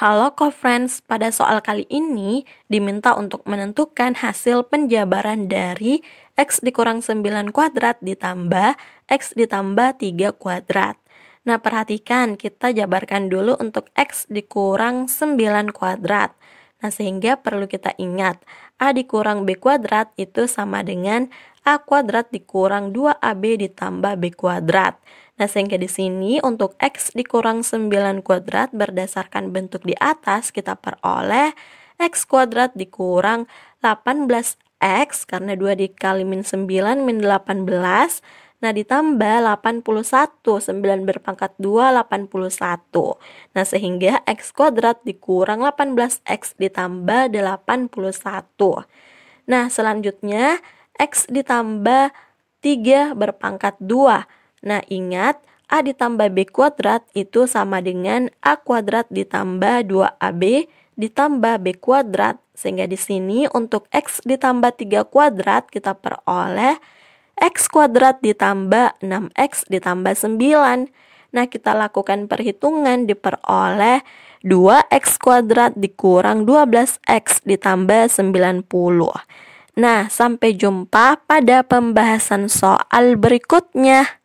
Halo co-friends, pada soal kali ini diminta untuk menentukan hasil penjabaran dari X dikurang 9 kuadrat ditambah X ditambah 3 kuadrat. Nah perhatikan kita jabarkan dulu untuk X dikurang 9 kuadrat. Nah, sehingga perlu kita ingat, A dikurang B kuadrat itu sama dengan A kuadrat dikurang 2AB ditambah B kuadrat. Nah, sehingga di sini untuk X dikurang 9 kuadrat berdasarkan bentuk di atas kita peroleh X kuadrat dikurang 18X karena 2 dikali min 9 min 18 Nah, ditambah 81, 9 berpangkat 2, 81. Nah, sehingga X kuadrat dikurang 18X ditambah 81. Nah, selanjutnya X ditambah 3 berpangkat 2. Nah, ingat A ditambah B kuadrat itu sama dengan A kuadrat ditambah 2AB ditambah B kuadrat. Sehingga di sini untuk X ditambah 3 kuadrat kita peroleh kuadrat ditambah 6X ditambah 9. Nah, kita lakukan perhitungan diperoleh 2X kuadrat dikurang 12X ditambah 90. Nah, sampai jumpa pada pembahasan soal berikutnya.